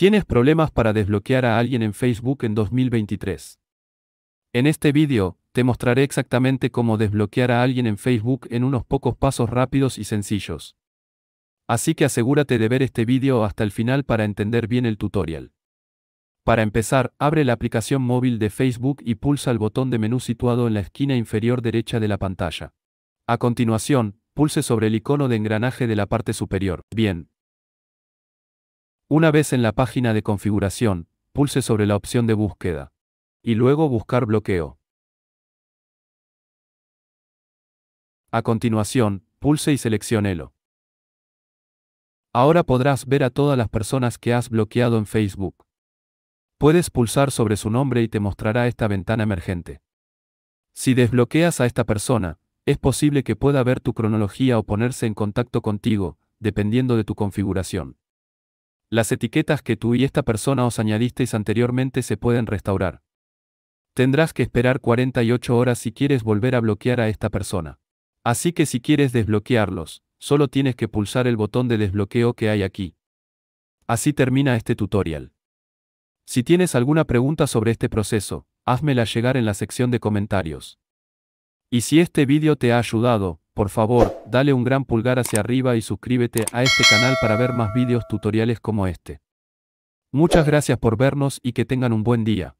¿Tienes problemas para desbloquear a alguien en Facebook en 2023? En este vídeo, te mostraré exactamente cómo desbloquear a alguien en Facebook en unos pocos pasos rápidos y sencillos. Así que asegúrate de ver este vídeo hasta el final para entender bien el tutorial. Para empezar, abre la aplicación móvil de Facebook y pulsa el botón de menú situado en la esquina inferior derecha de la pantalla. A continuación, pulse sobre el icono de engranaje de la parte superior. Bien, una vez en la página de configuración, pulse sobre la opción de búsqueda. Y luego buscar bloqueo. A continuación, pulse y seleccionelo. Ahora podrás ver a todas las personas que has bloqueado en Facebook. Puedes pulsar sobre su nombre y te mostrará esta ventana emergente. Si desbloqueas a esta persona, es posible que pueda ver tu cronología o ponerse en contacto contigo, dependiendo de tu configuración. Las etiquetas que tú y esta persona os añadisteis anteriormente se pueden restaurar. Tendrás que esperar 48 horas si quieres volver a bloquear a esta persona. Así que si quieres desbloquearlos, solo tienes que pulsar el botón de desbloqueo que hay aquí. Así termina este tutorial. Si tienes alguna pregunta sobre este proceso, házmela llegar en la sección de comentarios. Y si este vídeo te ha ayudado, por favor, dale un gran pulgar hacia arriba y suscríbete a este canal para ver más vídeos tutoriales como este. Muchas gracias por vernos y que tengan un buen día.